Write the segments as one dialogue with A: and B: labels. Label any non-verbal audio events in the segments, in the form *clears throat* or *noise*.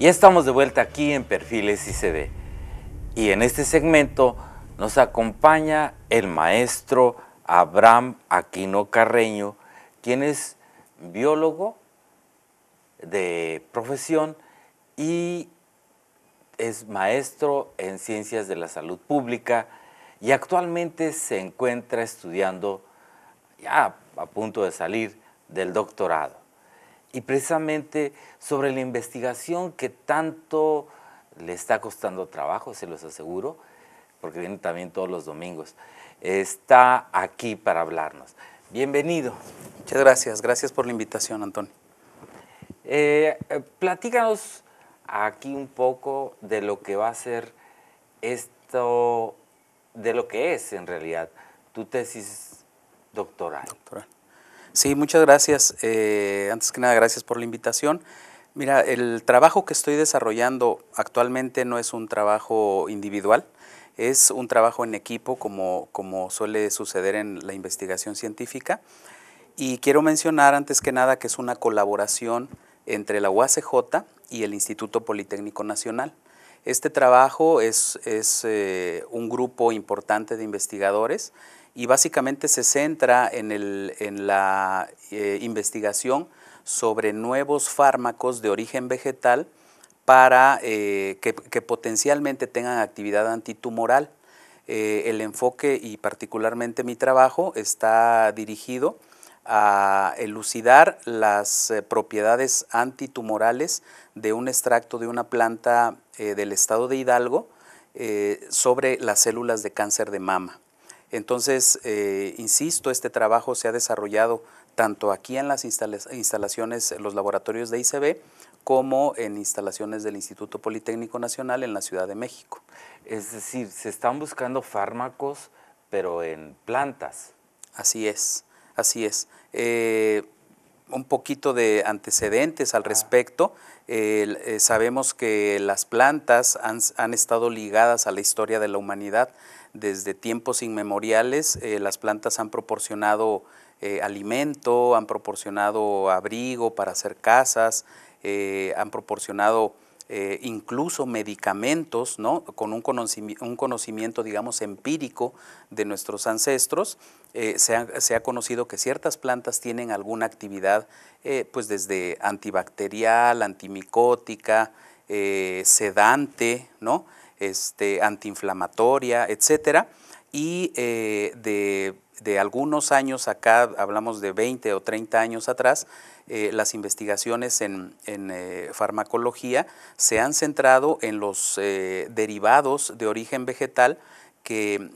A: Ya estamos de vuelta aquí en Perfiles ve Y en este segmento nos acompaña el maestro Abraham Aquino Carreño, quien es biólogo de profesión y es maestro en ciencias de la salud pública y actualmente se encuentra estudiando, ya a punto de salir del doctorado y precisamente sobre la investigación que tanto le está costando trabajo, se los aseguro, porque viene también todos los domingos. Está aquí para hablarnos. Bienvenido. Muchas gracias, gracias por la invitación, Antonio. Eh, platícanos aquí un poco de lo que va a ser esto, de lo que es en realidad tu tesis doctoral. Doctoral.
B: Sí, muchas gracias. Eh, antes que nada, gracias por la invitación. Mira, el trabajo que estoy desarrollando actualmente no es un trabajo individual, es un trabajo en equipo como, como suele suceder en la investigación científica. Y quiero mencionar antes que nada que es una colaboración entre la UACJ y el Instituto Politécnico Nacional. Este trabajo es, es eh, un grupo importante de investigadores y básicamente se centra en, la eh, investigación sobre nuevos fármacos de origen vegetal para eh, que, potencialmente tengan actividad antitumoral. Eh, el enfoque y particularmente mi trabajo está dirigido a elucidar las propiedades antitumorales de un extracto de una planta del estado de Hidalgo sobre las células de cáncer de mama. Entonces, eh, insisto, este trabajo se ha desarrollado tanto aquí en las instalaciones, los laboratorios de ICB, como en instalaciones del Instituto Politécnico Nacional en la Ciudad de México. Es decir, se están buscando fármacos, pero en plantas. Así es, así es. Eh, un poquito de antecedentes al ah. respecto. Eh, sabemos que las plantas han estado ligadas a la historia de la humanidad desde tiempos inmemoriales eh, las plantas han proporcionado eh, alimento, han proporcionado abrigo para hacer casas, eh, han proporcionado incluso medicamentos, ¿no? con un conocimiento, digamos, empírico de nuestros ancestros, se, ha, conocido que ciertas plantas tienen alguna actividad, pues desde antibacterial, antimicótica, sedante, ¿no? Este, antiinflamatoria, etcétera. Y eh, de, algunos años acá, hablamos de 20 o 30 años atrás, eh, las investigaciones en, eh, farmacología se han centrado en los derivados de origen vegetal que,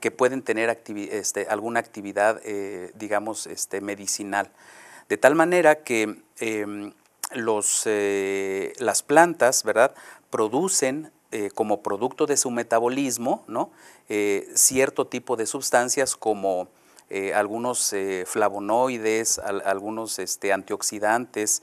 B: que, pueden tener este, alguna actividad, digamos, este, medicinal. De tal manera que em, los, las plantas, ¿verdad?, producen eh, como producto de su metabolismo ¿no? Eh, cierto tipo de sustancias como eh, algunos flavonoides, algunos este, antioxidantes,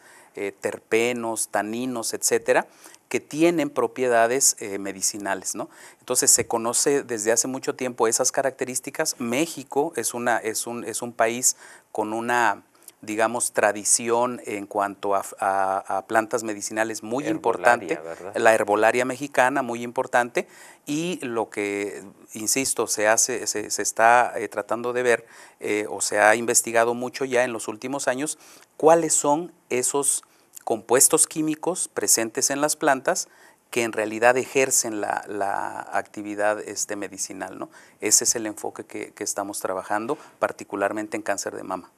B: terpenos, taninos, etcétera, que tienen propiedades medicinales. ¿no? Entonces se conoce desde hace mucho tiempo esas características. México es, una, es, un, es un país con una digamos, tradición en cuanto a, plantas medicinales muy importante, la herbolaria mexicana muy importante y lo que, insisto, se hace, se, está eh, tratando de ver eh, o se ha investigado mucho ya en los últimos años, cuáles son esos compuestos químicos presentes en las plantas que en realidad ejercen la, actividad este, medicinal. ¿no? Ese es el enfoque que, que estamos trabajando, particularmente en cáncer de mama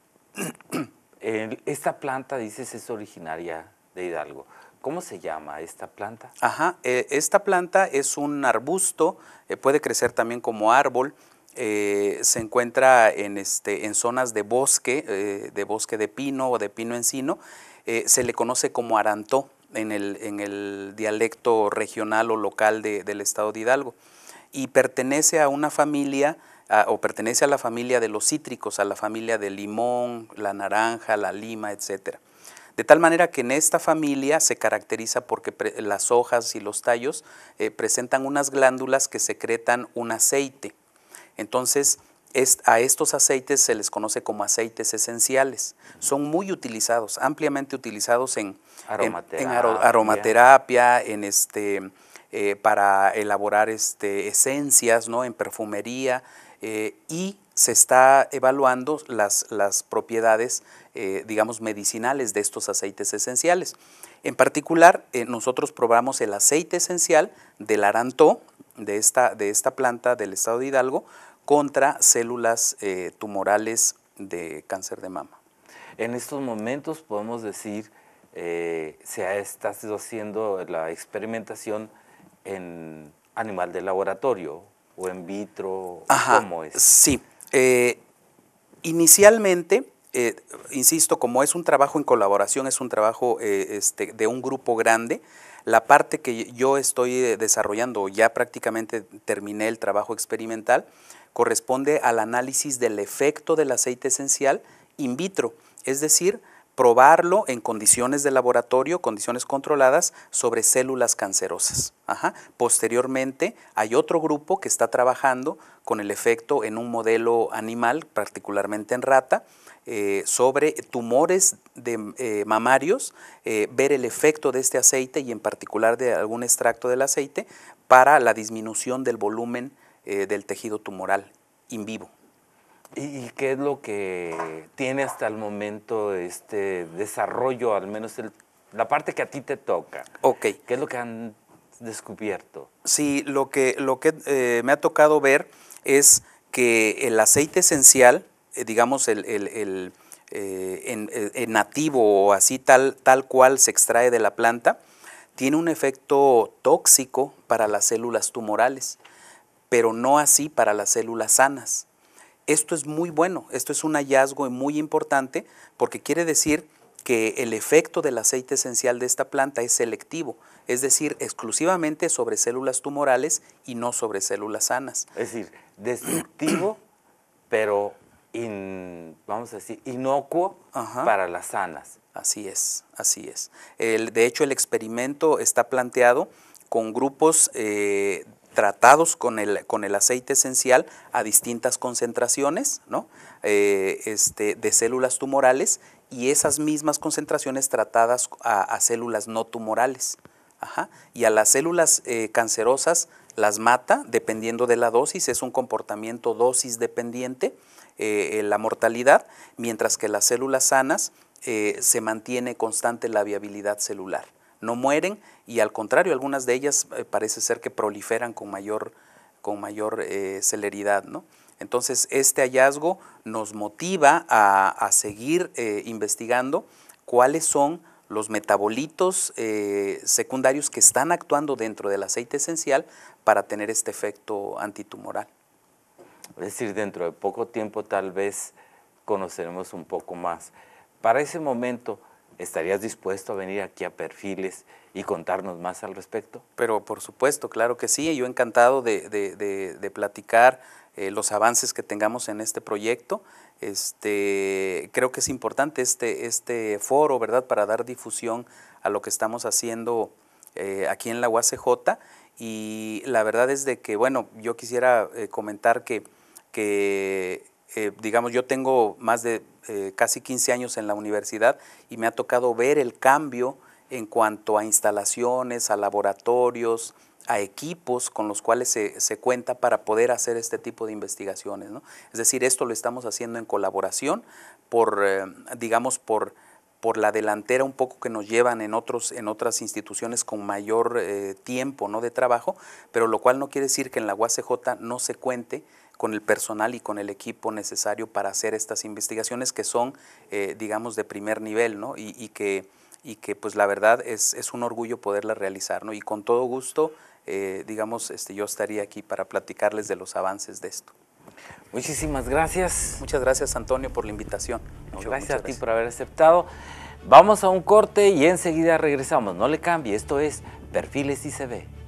B: esta planta, dices, es originaria de Hidalgo. ¿Cómo se llama esta planta? Ajá, eh, esta planta es un arbusto, eh, puede crecer también como árbol. Eh, se encuentra este, en, zonas de bosque, de bosque de pino o de pino encino. se le conoce como arantó en el, dialecto regional o local del estado de Hidalgo. Y pertenece a una familia o pertenece a la familia de los cítricos, a la familia del limón, la naranja, la lima, etc. De tal manera que en esta familia se caracteriza porque las hojas y los tallos eh, presentan unas glándulas que secretan un aceite. Entonces, a estos aceites se les conoce como aceites esenciales. Son muy utilizados, ampliamente utilizados en aromaterapia, en, este, eh, para elaborar este, esencias, ¿no? en perfumería. Eh, y se está evaluando las, propiedades, eh, digamos, medicinales de estos aceites esenciales. En particular, eh, nosotros probamos el aceite esencial del arantó, de esta, de esta planta del estado de Hidalgo, contra células tumorales de cáncer de mama.
A: En estos momentos podemos decir, se ha, estado haciendo la experimentación en animal de laboratorio, o en vitro? ¿Cómo es?
B: Sí. Eh, inicialmente, eh, insisto, como es un trabajo en colaboración, es un trabajo eh, este, de un grupo grande, la parte que yo estoy desarrollando, ya prácticamente terminé el trabajo experimental, corresponde al análisis del efecto del aceite esencial in vitro, es decir, probarlo en condiciones de laboratorio, condiciones controladas, sobre células cancerosas. Posteriormente, hay otro grupo que está trabajando con el efecto en un modelo animal, particularmente en rata, eh, sobre tumores de, eh, mamarios, eh, ver el efecto de este aceite y en particular de algún extracto del aceite para la disminución del volumen del tejido
A: tumoral in vivo. ¿Y, qué es lo que tiene hasta el momento este desarrollo, al menos la parte que a ti te toca? Ok. ¿Qué es lo que han descubierto?
B: Sí, lo que, lo que eh, me ha tocado ver es que el aceite esencial, eh, digamos, el, eh, nativo o así tal cual se extrae de la planta, tiene un efecto tóxico para las células tumorales, pero no así para las células sanas. Esto es muy bueno, esto es un hallazgo muy importante porque quiere decir que el efecto del aceite esencial de esta planta es selectivo, es decir, exclusivamente sobre células tumorales y no sobre células sanas. Es decir, destructivo, *clears throat* pero vamos a decir, inocuo para las sanas. Así es, así es. de hecho, el experimento está planteado con grupos eh, tratados con el, aceite esencial a distintas concentraciones eh, este, de células tumorales y esas mismas concentraciones tratadas a, células no tumorales. Y a las células eh, cancerosas las mata dependiendo de la dosis, es un comportamiento dosis dependiente eh, la mortalidad, mientras que las células sanas se mantiene constante la viabilidad celular no mueren y al contrario, algunas de ellas eh, parece ser que proliferan con mayor, con mayor eh, celeridad. Entonces, este hallazgo nos motiva a, seguir eh, investigando cuáles son los metabolitos secundarios que están actuando dentro del aceite esencial para tener este efecto antitumoral.
A: Es decir, dentro de poco tiempo tal vez conoceremos un poco más. Para ese momento, ¿Estarías dispuesto a venir aquí a Perfiles y contarnos más al
B: respecto? Pero por supuesto, claro que sí. Yo encantado de, platicar eh, los avances que tengamos en este proyecto. Este, creo que es importante este, este foro, ¿verdad?, para dar difusión a lo que estamos haciendo eh, aquí en la UACJ. Y la verdad es de que, bueno, yo quisiera eh, comentar que, que eh, digamos, yo tengo más de eh, casi 15 años en la universidad y me ha tocado ver el cambio en cuanto a instalaciones, a laboratorios, a equipos con los cuales se, cuenta para poder hacer este tipo de investigaciones. Es decir, esto lo estamos haciendo en colaboración por, eh, digamos, por por la delantera un poco que nos llevan en, otras instituciones con mayor tiempo ¿no? de trabajo, pero lo cual no quiere decir que en la UACJ no se cuente con el personal y con el equipo necesario para hacer estas investigaciones que son, eh, digamos, de primer nivel, ¿no? Y, que, y que, pues la verdad es, un orgullo poderlas realizar, ¿no? Y con todo gusto, eh, digamos, este, yo estaría aquí para platicarles de los avances de esto.
A: Muchísimas gracias. Muchas gracias, Antonio, por la invitación. Muchas, gracias a ti por haber aceptado. Vamos a un corte y enseguida regresamos. No le cambie, esto es Perfiles y se ve.